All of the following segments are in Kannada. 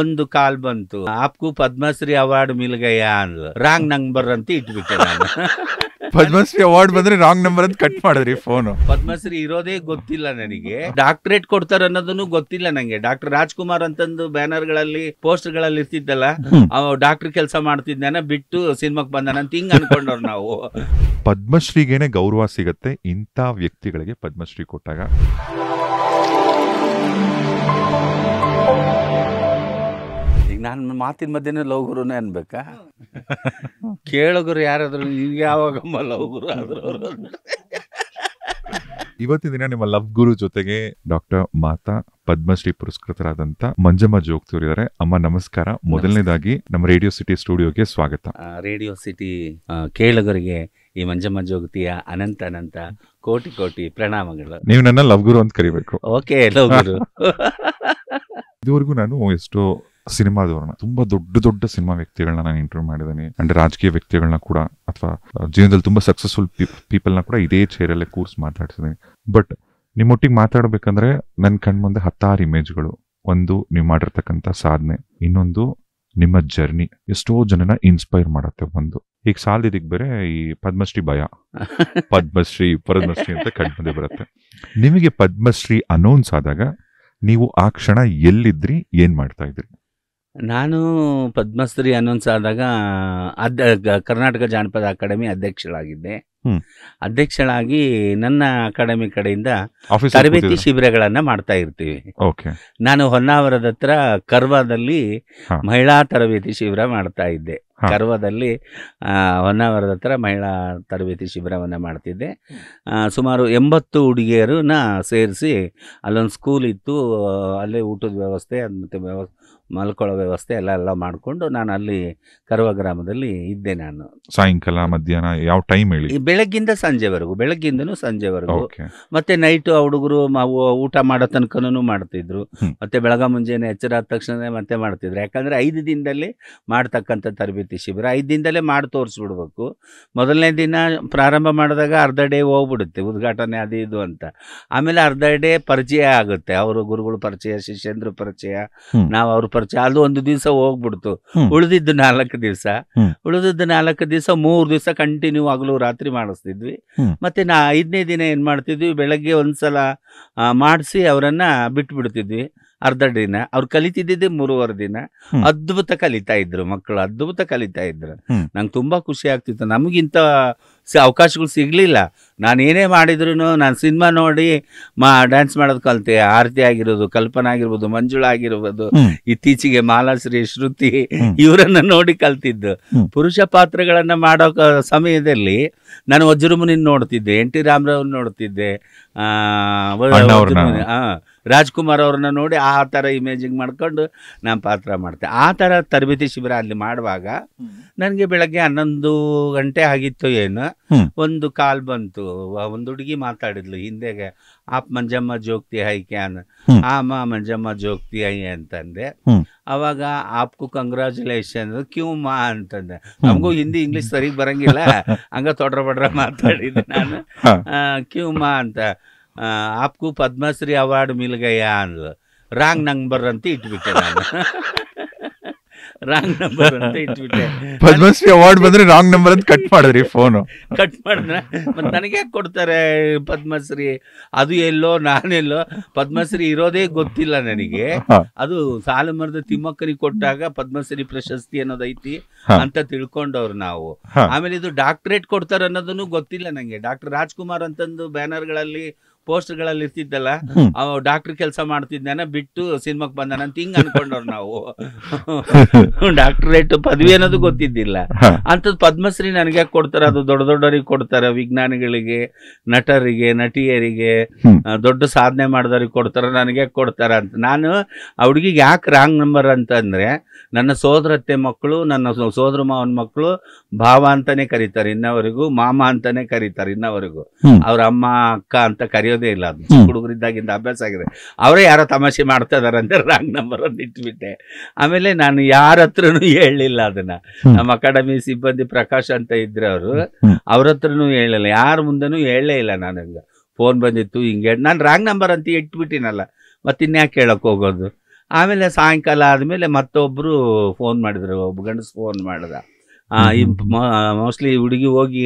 ಒಂದು ಕಾಲ್ ಬಂತು ಆಪ್ಕು ಪದ್ಮಶ್ರೀ ಅವಾರ್ಡ್ ಮಿಲ್ಗಯ್ಯ ಅಂದ್ ರಾಂಗ್ ನಂಬರ್ ಅಂತ ಇಟ್ಬಿಟ್ಟೆ ನಾನು ಪದ್ಮಶ್ರೀ ಅವಾರ್ಡ್ ಬಂದ್ರೆ ರಾಂಗ್ ನಂಬರ್ ಅಂತ ಕಟ್ ಮಾಡಿದ್ರಿ ಫೋನ್ ಪದ್ಮಶ್ರೀ ಇರೋದೇ ಗೊತ್ತಿಲ್ಲ ನನಗೆ ಡಾಕ್ಟರೇಟ್ ಕೊಡ್ತಾರ ಅನ್ನೋದನ್ನು ಗೊತ್ತಿಲ್ಲ ನಂಗೆ ಡಾಕ್ಟರ್ ರಾಜ್ಕುಮಾರ್ ಅಂತಂದು ಬ್ಯಾನರ್ ಗಳಲ್ಲಿ ಪೋಸ್ಟರ್ ಗಳಲ್ಲಿ ಇರ್ತಿದ್ದಲ್ಲ ಅವ ಡಾಕ್ಟರ್ ಕೆಲಸ ಮಾಡ್ತಿದ್ದಾನೆ ಬಿಟ್ಟು ಸಿನಿಮಾಕ್ ಬಂದಾನ ಅಂತ ಹಿಂಗ್ ಅನ್ಕೊಂಡವ್ರು ನಾವು ಪದ್ಮಶ್ರೀಗೇನೆ ಗೌರವ ಸಿಗತ್ತೆ ಇಂಥ ವ್ಯಕ್ತಿಗಳಿಗೆ ಪದ್ಮಶ್ರೀ ಕೊಟ್ಟಾಗ ನಾನು ಮಾತಿನ ಮಧ್ಯೆ ಲವ್ ಗುರುನೇ ಅನ್ಬೇಕಾ ಕೇಳೋಗುರು ಯಾರಾದ್ರು ನಿಮ್ಗೆ ಯಾವಾಗಮ್ಮ ಲವ್ ಗುರು ಆದ್ರೂ ಇವತ್ತಿನ ದಿನ ನಿಮ್ಮ ಲವ್ ಗುರು ಜೊತೆಗೆ ಡಾಕ್ಟರ್ ಮಾತಾ ಪದ್ಮಶ್ರೀ ಪುರಸ್ಕೃತರಾದಂತ ಮಂಜಮ್ಮ ಜೋಗ್ತೂರ್ ಅಮ್ಮ ನಮಸ್ಕಾರ ಮೊದಲನೇದಾಗಿ ನಮ್ಮ ರೇಡಿಯೋ ಸಿಟಿ ಸ್ಟುಡಿಯೋಗೆ ಸ್ವಾಗತ ರೇಡಿಯೋ ಸಿಟಿ ಕೇಳಗರಿಗೆ ಈ ಮಂಜಮ್ಮ ಜೋಗತಿಯ ಅನಂತ ಅನಂತ ಕೋಟಿ ಕೋಟಿ ಪ್ರಣಾಮಗಳು ನೀವು ನನ್ನ ಲವ್ ಗುರು ಅಂತ ಕರಿಬೇಕು ಓಕೆ ಲವ್ ಗುರು ಇದುವರೆಗೂ ನಾನು ಎಷ್ಟೋ ಸಿನಿಮಾದವ್ರನ್ನ ತುಂಬಾ ದೊಡ್ಡ ದೊಡ್ಡ ಸಿನಿಮಾ ವ್ಯಕ್ತಿಗಳನ್ನ ನಾನು ಇಂಟರ್ವ್ಯೂ ಮಾಡಿದ್ದೀನಿ ಅಂಡ್ ರಾಜಕೀಯ ವ್ಯಕ್ತಿಗಳನ್ನ ಕೂಡ ಅಥವಾ ಜೀವನದಲ್ಲಿ ತುಂಬಾ ಸಕ್ಸಸ್ಫುಲ್ ಪೀಪಲ್ನ ಕೂಡ ಇದೇ ಚೇರಲ್ಲೇ ಕೂರ್ಸ್ ಮಾತಾಡ್ಸಿದ್ದೀನಿ ಬಟ್ ನಿಮ್ಮೊಟ್ಟಿಗೆ ಮಾತಾಡಬೇಕಂದ್ರೆ ನನ್ನ ಕಣ್ಮುಂದೆ ಹತ್ತಾರು ಇಮೇಜ್ಗಳು ಒಂದು ನೀವು ಮಾಡಿರ್ತಕ್ಕಂಥ ಸಾಧನೆ ಇನ್ನೊಂದು ನಿಮ್ಮ ಜರ್ನಿ ಎಷ್ಟೋ ಜನನ ಇನ್ಸ್ಪೈರ್ ಮಾಡತ್ತೆ ಒಂದು ಈಗ ಸಾಲದಿದ್ದಕ್ಕೆ ಬೇರೆ ಈ ಪದ್ಮಶ್ರೀ ಭಯ ಪದ್ಮಶ್ರೀ ಪದ್ಮಶ್ರೀ ಅಂತ ಕಣ್ಮುಂದೆ ಬರುತ್ತೆ ನಿಮಗೆ ಪದ್ಮಶ್ರೀ ಅನೌನ್ಸ್ ಆದಾಗ ನೀವು ಆ ಕ್ಷಣ ಎಲ್ಲಿದ್ರಿ ಏನ್ ಮಾಡ್ತಾ ಇದ್ರಿ ನಾನು ಪದ್ಮಶ್ರೀ ಅನೌನ್ಸ್ ಆದಾಗ ಅದ ಕರ್ನಾಟಕ ಜಾನಪದ ಅಕಾಡೆಮಿ ಅಧ್ಯಕ್ಷಳಾಗಿದ್ದೆ ಅಧ್ಯಕ್ಷಳಾಗಿ ನನ್ನ ಅಕಾಡೆಮಿ ಕಡೆಯಿಂದ ತರಬೇತಿ ಶಿಬಿರಗಳನ್ನ ಮಾಡ್ತಾ ಇರ್ತೀವಿ ನಾನು ಹೊನ್ನಾವರದ ಹತ್ರ ಕರ್ವಾದಲ್ಲಿ ಮಹಿಳಾ ತರಬೇತಿ ಶಿಬಿರ ಮಾಡ್ತಾ ಇದ್ದೆ ಕರ್ವದಲ್ಲಿ ಹೊನ್ನಾವರದ ಹತ್ರ ಮಹಿಳಾ ತರಬೇತಿ ಶಿಬಿರವನ್ನು ಮಾಡ್ತಿದ್ದೆ ಸುಮಾರು ಎಂಬತ್ತು ಹುಡುಗಿಯರನ್ನ ಸೇರಿಸಿ ಅಲ್ಲೊಂದು ಸ್ಕೂಲ್ ಇತ್ತು ಅಲ್ಲೇ ಊಟದ ವ್ಯವಸ್ಥೆ ಮತ್ತೆ ವ್ಯವಸ್ಥೆ ಮಲ್ಕೊಳ್ಳೋ ವ್ಯವಸ್ಥೆ ಎಲ್ಲ ಎಲ್ಲ ಮಾಡಿಕೊಂಡು ನಾನು ಅಲ್ಲಿ ಕರುವ ಗ್ರಾಮದಲ್ಲಿ ಇದ್ದೆ ನಾನು ಸಾಯಂಕಾಲ ಮಧ್ಯಾಹ್ನ ಯಾವ ಟೈಮ್ ಹೇಳಿ ಬೆಳಗ್ಗಿಂದ ಸಂಜೆವರೆಗೂ ಬೆಳಗ್ಗಿಂದನೂ ಸಂಜೆವರೆಗೂ ಮತ್ತೆ ನೈಟು ಆ ಹುಡುಗರು ಊಟ ಮಾಡೋ ತನಕನೂ ಮಾಡ್ತಿದ್ರು ಮತ್ತೆ ಬೆಳಗ ಮುಂಜಾನೆ ಎಚ್ಚರ ಆದ ತಕ್ಷಣ ಮತ್ತೆ ಮಾಡ್ತಿದ್ರು ಯಾಕಂದ್ರೆ ಐದು ದಿನದಲ್ಲಿ ಮಾಡ್ತಕ್ಕಂಥ ತರಬೇತಿ ಶಿಬಿರ ಐದು ದಿನದಲ್ಲೇ ಮಾಡಿ ತೋರಿಸ್ಬಿಡ್ಬೇಕು ಮೊದಲನೇ ದಿನ ಪ್ರಾರಂಭ ಮಾಡಿದಾಗ ಅರ್ಧ ಡೇ ಹೋಗ್ಬಿಡುತ್ತೆ ಉದ್ಘಾಟನೆ ಅದು ಇದು ಅಂತ ಆಮೇಲೆ ಅರ್ಧ ಡೇ ಪರಿಚಯ ಆಗುತ್ತೆ ಅವರು ಗುರುಗಳು ಪರಿಚಯ ಶಿಷ್ಯಂದ್ರ ಪರಿಚಯ ನಾವು ಅವ್ರ ಪರಿಚಯ ಅದು ಒಂದು ದಿವಸ ಹೋಗ್ಬಿಡ್ತು ಉಳಿದಿದ್ದು ನಾಲ್ಕು ದಿವಸ ಉಳಿದಿದ್ದು ನಾಲ್ಕು ದಿವಸ ಮೂರು ದಿವಸ ಕಂಟಿನ್ಯೂ ಆಗಲು ರಾತ್ರಿ ಮಾಡಿಸ್ತಿದ್ವಿ ಮತ್ತೆ ನಾ ಐದನೇ ದಿನ ಏನು ಮಾಡ್ತಿದ್ವಿ ಬೆಳಗ್ಗೆ ಒಂದ್ಸಲ ಮಾಡಿಸಿ ಅವರನ್ನ ಬಿಟ್ಬಿಡ್ತಿದ್ವಿ ಅರ್ಧ ದಿನ ಅವ್ರು ಕಲಿತಿದ್ದಿದ್ದೆ ಮೂರುವರೆ ದಿನ ಅದ್ಭುತ ಕಲಿತಾ ಇದ್ರು ಮಕ್ಕಳು ಅದ್ಭುತ ಕಲಿತಾ ಇದ್ರು ನಂಗೆ ತುಂಬಾ ಖುಷಿ ಆಗ್ತಿತ್ತು ನಮಗಿಂತ ಸಿ ಅವಕಾಶಗಳು ಸಿಗಲಿಲ್ಲ ನಾನು ಏನೇ ಮಾಡಿದ್ರು ನಾನು ಸಿನಿಮಾ ನೋಡಿ ಮಾ ಡ್ಯಾನ್ಸ್ ಮಾಡೋದು ಕಲಿತೆ ಆರತಿ ಆಗಿರೋದು ಕಲ್ಪನಾ ಆಗಿರ್ಬೋದು ಮಂಜುಳ ಆಗಿರ್ಬೋದು ಇತ್ತೀಚೆಗೆ ಮಾಲಾಶ್ರೀ ಶ್ರುತಿ ಇವರನ್ನು ನೋಡಿ ಕಲ್ತಿದ್ದು ಪುರುಷ ಪಾತ್ರಗಳನ್ನು ಮಾಡೋ ಸಮಯದಲ್ಲಿ ನಾನು ವಜ್ರಮುನಿನ ನೋಡ್ತಿದ್ದೆ ಎನ್ ಟಿ ರಾಮರಾವ್ ನೋಡ್ತಿದ್ದೆ ರಾಜ್ಕುಮಾರ್ ಅವ್ರನ್ನ ನೋಡಿ ಆ ಥರ ಇಮೇಜಿಂಗ್ ಮಾಡ್ಕೊಂಡು ನಾನು ಪಾತ್ರ ಮಾಡ್ತೆ ಆ ಥರ ತರಬೇತಿ ಶಿಬಿರ ಅಲ್ಲಿ ಮಾಡುವಾಗ ನನಗೆ ಬೆಳಗ್ಗೆ ಹನ್ನೊಂದು ಗಂಟೆ ಆಗಿತ್ತು ಏನು ಒಂದು ಕಾಲ್ ಬಂತು ಒಂದು ಹುಡುಗಿ ಮಾತಾಡಿದ್ಲು ಹಿಂದೆಗೆ ಆಪ್ ಮಂಜಮ್ಮ ಜೋಗ್ತಿ ಹೈ ಕ್ಯಾನ್ ಆಮ ಮಂಜಮ್ಮ ಜೋಗ್ತಿ ಹೈ ಅಂತಂದೆ ಅವಾಗ ಆಪ್ಕು ಕಂಗ್ರಾಚುಲೇಷನ್ ಕ್ಯೂ ಮಾ ಅಂತಂದೆ ನಮಗೂ ಹಿಂದಿ ಇಂಗ್ಲಿಷ್ ಸರಿ ಬರಂಗಿಲ್ಲ ಹಂಗ ತೊಡ್ರ ಬಡ್ರ ಮಾತಾಡಿದ್ದೆ ನಾನು ಕ್ಯೂ ಮಾ ಅಂತ ಆಪ್ಕು ಪದ್ಮಶ್ರೀ ಅವಾರ್ಡ್ ಮಿಲ್ಗಯ್ಯ ಅಂದ್ಲು ರಾಂಗ್ ನಂಬರ್ ಅಂತ ಇಟ್ಬಿಟ್ಟೆ ನಾನು ರಾಂಗ್ ನಂಬರ್ ಅಂತ ಇಟ್ಬಿಟ್ಟೆ ಪದ್ಮಶ್ರೀ ಅವಾರ್ಡ್ ಬಂದ್ರೆ ರಾಂಗ್ ನಂಬರ್ ಅಂತ ಕಟ್ ಮಾಡಿದ್ರಿ ಫೋನ್ ಕಟ್ ಮಾಡಿದ್ರೆ ಮತ್ತೆ ನನಗೆ ಕೊಡ್ತಾರೆ ಪದ್ಮಶ್ರೀ ಅದು ಎಲ್ಲೋ ನಾನೆಲ್ಲೋ ಪದ್ಮಶ್ರೀ ಇರೋದೇ ಗೊತ್ತಿಲ್ಲ ನನಗೆ ಅದು ಸಾಲು ಮರದ ತಿಮ್ಮಕ್ಕನಿಗೆ ಕೊಟ್ಟಾಗ ಪದ್ಮಶ್ರೀ ಪ್ರಶಸ್ತಿ ಅನ್ನೋದೈತಿ ಅಂತ ತಿಳ್ಕೊಂಡವ್ರು ನಾವು ಆಮೇಲೆ ಇದು ಡಾಕ್ಟರೇಟ್ ಕೊಡ್ತಾರ ಅನ್ನೋದನ್ನು ಗೊತ್ತಿಲ್ಲ ನಂಗೆ ಡಾಕ್ಟರ್ ರಾಜ್ಕುಮಾರ್ ಅಂತಂದು ಬ್ಯಾನರ್ಗಳಲ್ಲಿ ಗಳಲ್ಲಿ ಇರ್ತಿದ್ದಲ್ಲ ಅವ ಡಾಕ್ಟರ್ ಕೆಲಸ ಮಾಡ್ತಿದ್ದಾನೆ ಬಿಟ್ಟು ಸಿನಿಮಾಕ್ ಅಂತ ಹಿಂಗ್ ಅನ್ಕೊಂಡವ್ರು ನಾವು ಡಾಕ್ಟರೇಟ್ ಪದವಿ ಅನ್ನೋದು ಗೊತ್ತಿದ್ದಿಲ್ಲ ಅಂತದ್ ಪದ್ಮಶ್ರೀ ನನಗೆ ಯಾಕೆ ಕೊಡ್ತಾರೆ ಅದು ದೊಡ್ಡ ದೊಡ್ಡವರಿಗೆ ಕೊಡ್ತಾರೆ ವಿಜ್ಞಾನಿಗಳಿಗೆ ನಟರಿಗೆ ನಟಿಯರಿಗೆ ದೊಡ್ಡ ಸಾಧನೆ ಮಾಡಿದವ್ರಿಗೆ ಕೊಡ್ತಾರೆ ನನಗೆ ಕೊಡ್ತಾರ ಅಂತ ನಾನು ಆ ಹುಡುಗಿಗೆ ಯಾಕೆ ರಾಂಗ್ ನಂಬರ್ ಅಂತಂದ್ರೆ ನನ್ನ ಸೋದರತ್ತೆ ಮಕ್ಕಳು ನನ್ನ ಸೋದರ ಮಾವನ ಮಕ್ಕಳು ಭಾವ ಅಂತಾನೆ ಕರೀತಾರೆ ಇನ್ನವರೆಗೂ ಮಾಮ ಅಂತಾನೆ ಕರೀತಾರೆ ಇನ್ನವರೆಗೂ ಅವ್ರ ಅಮ್ಮ ಅಕ್ಕ ಅಂತ ಕರೆಯೋ ಕಲಿಯೋದೇ ಇಲ್ಲ ಅದು ಚಿಕ್ಕ ಹುಡುಗರಿದ್ದಾಗಿಂದ ಅಭ್ಯಾಸ ಆಗಿದೆ ಅವರೇ ಯಾರೋ ತಮಾಷೆ ಮಾಡ್ತಾ ಇದಾರೆ ಅಂತ ರಾಂಗ್ ಅಂತ ಇಟ್ಬಿಟ್ಟೆ ಆಮೇಲೆ ನಾನು ಯಾರ ಹತ್ರನೂ ಹೇಳಲಿಲ್ಲ ಅದನ್ನ ನಮ್ಮ ಅಕಾಡೆಮಿ ಸಿಬ್ಬಂದಿ ಪ್ರಕಾಶ್ ಅಂತ ಇದ್ರೆ ಅವರು ಅವ್ರ ಹತ್ರನೂ ಹೇಳಿಲ್ಲ ಯಾರ ಮುಂದೆನೂ ಹೇಳಲೇ ಇಲ್ಲ ನಾನು ಫೋನ್ ಬಂದಿತ್ತು ಹಿಂಗೆ ನಾನು ರಾಂಗ್ ನಂಬರ್ ಅಂತ ಇಟ್ಬಿಟ್ಟಿನಲ್ಲ ಇನ್ಯಾಕೆ ಕೇಳಕ್ ಹೋಗೋದು ಆಮೇಲೆ ಸಾಯಂಕಾಲ ಆದಮೇಲೆ ಮತ್ತೊಬ್ಬರು ಫೋನ್ ಮಾಡಿದ್ರು ಒಬ್ಬ ಗಂಡಸು ಫೋನ್ ಮಾಡ್ದ ಆ ಇ ಮೋಸ್ಟ್ಲಿ ಹುಡುಗಿ ಹೋಗಿ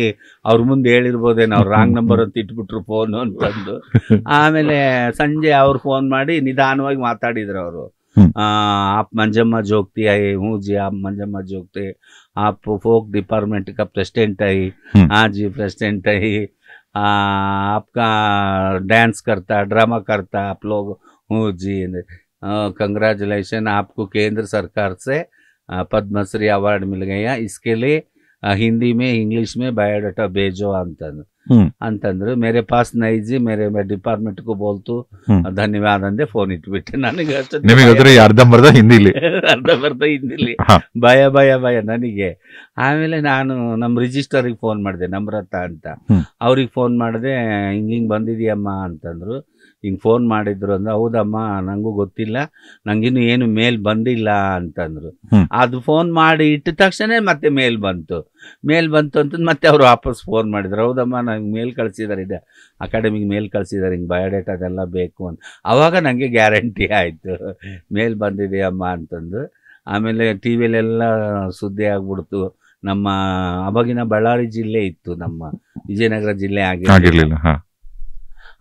ಅವ್ರ ಮುಂದೆ ಹೇಳಿರ್ಬೋದೇನೋ ಅವ್ರು ರಾಂಗ್ ನಂಬರ್ ಅಂತ ಇಟ್ಬಿಟ್ರು ಫೋನು ಅಂತಂದು ಆಮೇಲೆ ಸಂಜೆ ಅವ್ರು ಫೋನ್ ಮಾಡಿ ನಿಧಾನವಾಗಿ ಮಾತಾಡಿದ್ರು ಅವರು ಆಪ್ ಮಂಜಮ್ಮ ಜೋಗ್ತಿ ಐ ಹೂಜಿ ಜಿ ಆಪ್ ಮಂಜಮ್ಮ ಜೋಗ್ತಿ ಆಪ್ ಫೋಕ್ ಡಿಪಾರ್ಟ್ಮೆಂಟ್ ಕ ಪ್ರೆಸಿಡೆಂಟ್ ಐ ಆ ಜಿ ಪ್ರೆಸಿಡೆಂಟ್ ಐ ಆಪ್ಕ ಡ್ಯಾನ್ಸ್ ಕರ್ತಾ ಡ್ರಾಮಾ ಕರ್ತಾ ಆಪ್ ಹ್ಞೂ ಜಿ ಅಂದ್ರೆ ಕಂಗ್ರ್ಯಾಚುಲೇಷನ್ ಆಪ್ಕು ಕೇಂದ್ರ ಸರ್ಕಾರಸೇ ಪದ್ಮಶ್ರೀ ಅವಾರ್ಡ್ ಮಿಲ್ಗಯ್ಯ गया ಹಿಂದಿ ಮೇ ಇಂಗ್ಲಿಷ್ ಮೇ इंग्लिश में ಬೇಜೋ ಅಂತಂದ್ರು ಅಂತಂದ್ರು ಮೇರೆ ಪಾಸ್ ನೈಜಿ ಮೇರೆ ಡಿಪಾರ್ಟ್ಮೆಂಟ್ ಗು ಬೋಲ್ತು ಧನ್ಯವಾದ ಅಂದೆ ಫೋನ್ ಇಟ್ಬಿಟ್ಟೆ ನನಗೆ ನಿಮಗೆ ಹಿಂದಿ ಅರ್ಧ ಬರ್ದ ಹಿಂದಿಲಿ ಭಯ ಭಯ ಭಯ ನನಗೆ ಆಮೇಲೆ ನಾನು ನಮ್ಮ ರಿಜಿಸ್ಟರ್ಗೆ ಫೋನ್ ಮಾಡಿದೆ ನಮ್ರತ ಅಂತ ಅವ್ರಿಗೆ ಫೋನ್ ಮಾಡಿದೆ ಹಿಂಗಿಂಗ್ ಬಂದಿದ್ಯಮ್ಮ ಅಂತಂದ್ರು ಹಿಂಗೆ ಫೋನ್ ಮಾಡಿದ್ರು ಅಂದ್ರೆ ಹೌದಮ್ಮ ನಂಗೂ ಗೊತ್ತಿಲ್ಲ ನಂಗಿನ್ನು ಏನು ಮೇಲ್ ಬಂದಿಲ್ಲ ಅಂತಂದ್ರು ಅದು ಫೋನ್ ಮಾಡಿ ಇಟ್ಟ ತಕ್ಷಣ ಮತ್ತೆ ಮೇಲ್ ಬಂತು ಮೇಲ್ ಬಂತು ಅಂತಂದು ಮತ್ತೆ ಅವರು ವಾಪಸ್ ಫೋನ್ ಮಾಡಿದ್ರು ಹೌದಮ್ಮ ನನಗೆ ಮೇಲ್ ಕಳಿಸಿದ್ದಾರೆ ಇದೆ ಅಕಾಡೆಮಿಗೆ ಮೇಲ್ ಕಳಿಸಿದ್ದಾರೆ ಹಿಂಗೆ ಬಯೋಡೇಟಾ ಅದೆಲ್ಲ ಬೇಕು ಅಂತ ಅವಾಗ ನನಗೆ ಗ್ಯಾರಂಟಿ ಆಯಿತು ಮೇಲ್ ಬಂದಿದೆಯಮ್ಮ ಅಂತಂದು ಆಮೇಲೆ ಟಿ ವಿಲೆಲ್ಲ ಸುದ್ದಿ ಆಗ್ಬಿಡ್ತು ನಮ್ಮ ಅವಾಗಿನ ಬಳ್ಳಾರಿ ಜಿಲ್ಲೆ ಇತ್ತು ನಮ್ಮ ವಿಜಯನಗರ ಜಿಲ್ಲೆ ಆಗಿರಲಿಲ್ಲ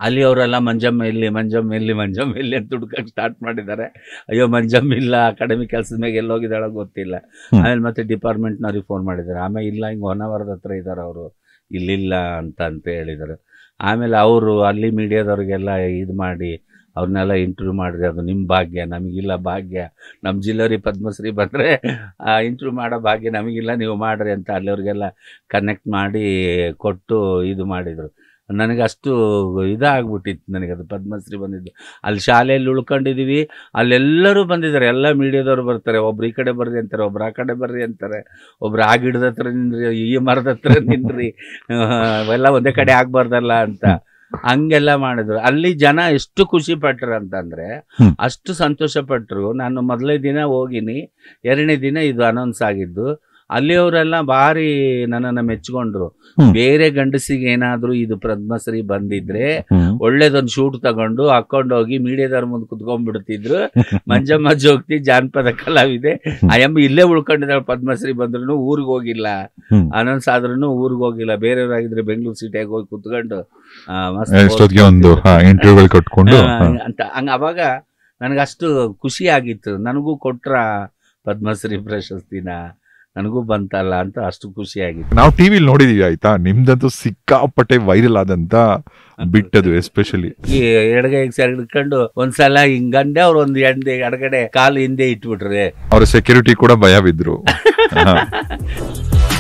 ಅಲ್ಲಿ ಅವರೆಲ್ಲ ಮಂಜಮ್ಮ ಇಲ್ಲಿ ಮಂಜಮ್ಮ ಇಲ್ಲಿ ಮಂಜಮ್ಮ ಇಲ್ಲಿ ಅಂತ ಹುಡ್ಕಕ್ ಸ್ಟಾರ್ಟ್ ಮಾಡಿದ್ದಾರೆ ಅಯ್ಯೋ ಮಂಜಮ್ಮ ಇಲ್ಲ ಅಕಾಡೆಮಿ ಕೆಲಸದ ಮೇಲೆ ಎಲ್ಲೋಗಿದ್ದಾಳೋ ಗೊತ್ತಿಲ್ಲ ಆಮೇಲೆ ಮತ್ತೆ ಡಿಪಾರ್ಟ್ಮೆಂಟ್ನವ್ರಿಗೆ ಫೋನ್ ಮಾಡಿದ್ದಾರೆ ಆಮೇಲೆ ಇಲ್ಲ ಹಿಂಗೆ ಹೊನ್ನಾವರದ ಹತ್ರ ಇದ್ದಾರೆ ಅವರು ಇಲ್ಲಿಲ್ಲ ಅಂತ ಅಂತ ಹೇಳಿದರು ಆಮೇಲೆ ಅವರು ಅಲ್ಲಿ ಮೀಡಿಯಾದವ್ರಿಗೆಲ್ಲ ಇದು ಮಾಡಿ ಅವ್ರನ್ನೆಲ್ಲ ಇಂಟರ್ವ್ಯೂ ಮಾಡಿದೆ ಅದು ನಿಮ್ಮ ಭಾಗ್ಯ ನಮಗಿಲ್ಲ ಭಾಗ್ಯ ನಮ್ಮ ಜಿಲ್ಲೆಯವ್ರಿ ಪದ್ಮಶ್ರೀ ಬಂದರೆ ಆ ಇಂಟರ್ವ್ಯೂ ಮಾಡೋ ಭಾಗ್ಯ ನಮಗಿಲ್ಲ ನೀವು ಮಾಡ್ರಿ ಅಂತ ಅಲ್ಲಿ ಅವ್ರಿಗೆಲ್ಲ ಕನೆಕ್ಟ್ ಮಾಡಿ ಕೊಟ್ಟು ಇದು ಮಾಡಿದರು ನನಗೆ ಅಷ್ಟು ಇದಾಗ್ಬಿಟ್ಟಿತ್ತು ನನಗೆ ಅದು ಪದ್ಮಶ್ರೀ ಬಂದಿದ್ದು ಅಲ್ಲಿ ಶಾಲೆಯಲ್ಲಿ ಉಳ್ಕೊಂಡಿದ್ದೀವಿ ಅಲ್ಲೆಲ್ಲರೂ ಬಂದಿದ್ದಾರೆ ಎಲ್ಲ ಮೀಡಿಯಾದವರು ಬರ್ತಾರೆ ಒಬ್ರು ಈ ಕಡೆ ಬರ್ರಿ ಅಂತಾರೆ ಒಬ್ರು ಆ ಕಡೆ ಬರ್ರಿ ಅಂತಾರೆ ಒಬ್ರು ಆ ಗಿಡದ ಹತ್ರ ಈ ಮರದ ಹತ್ರ ನಿಂದ್ರಿ ಎಲ್ಲ ಒಂದೇ ಕಡೆ ಆಗ್ಬಾರ್ದಲ್ಲ ಅಂತ ಹಂಗೆಲ್ಲ ಮಾಡಿದ್ರು ಅಲ್ಲಿ ಜನ ಎಷ್ಟು ಖುಷಿ ಪಟ್ರು ಅಂತಂದ್ರೆ ಅಷ್ಟು ಸಂತೋಷ ಪಟ್ರು ನಾನು ಮೊದಲೇ ದಿನ ಹೋಗಿನಿ ಎರಡನೇ ದಿನ ಇದು ಅನೌನ್ಸ್ ಆಗಿದ್ದು ಅಲ್ಲಿಯವರೆಲ್ಲ ಭಾರಿ ನನ್ನನ್ನ ಮೆಚ್ಕೊಂಡ್ರು ಬೇರೆ ಗಂಡಸಿಗೆ ಏನಾದ್ರು ಇದು ಪದ್ಮಶ್ರೀ ಬಂದಿದ್ರೆ ಒಳ್ಳೇದೊಂದು ಶೂಟ್ ತಗೊಂಡು ಹಾಕೊಂಡೋಗಿ ಮೀಡಿಯಾದವ್ರ ಮುಂದೆ ಕುತ್ಕೊಂಡ್ಬಿಡ್ತಿದ್ರು ಮಂಜಮ್ಮ ಜೋಗ್ತಿ ಜಾನಪದ ಕಲಾವಿದೆ ಅಯ್ಯಮ್ಮ ಇಲ್ಲೇ ಉಳ್ಕೊಂಡಿದ್ದಾಳೆ ಪದ್ಮಶ್ರೀ ಬಂದ್ರು ಊರಿಗೆ ಹೋಗಿಲ್ಲ ಅನೌನ್ಸ್ ಆದ್ರೂ ಊರಿಗೆ ಹೋಗಿಲ್ಲ ಬೇರೆಯವ್ರಾಗಿದ್ರೆ ಬೆಂಗಳೂರು ಸಿಟಿಯಾಗಿ ಹೋಗಿ ಕುತ್ಕೊಂಡು ಅಂತ ಹಂಗ ಅವಾಗ ನನಗಷ್ಟು ಖುಷಿ ಆಗಿತ್ತು ನನಗೂ ಕೊಟ್ರ ಪದ್ಮಶ್ರೀ ಪ್ರಶಸ್ತಿನ ನನಗೂ ಬಂತಲ್ಲ ಅಂತ ಅಷ್ಟು ಖುಷಿ ನಾವು ಟಿವಿಲಿ ನೋಡಿದೀವಿ ಆಯ್ತಾ ನಿಮ್ದಂತೂ ಸಿಕ್ಕಾಪಟ್ಟೆ ವೈರಲ್ ಆದಂತ ಬಿಟ್ಟದು ಎಸ್ಪೆಷಲಿ ಈ ಎಡಗೈ ಸರಿ ಹಿಡ್ಕೊಂಡು ಒಂದ್ಸಲ ಹಿಂಗಂದೆ ಅವ್ರು ಒಂದ್ ಎಂಡೆ ಎಡಗಡೆ ಕಾಲು ಹಿಂದೆ ಇಟ್ಬಿಟ್ರೆ ಅವ್ರ ಸೆಕ್ಯೂರಿಟಿ ಕೂಡ ಭಯ ಬಿದ್ರು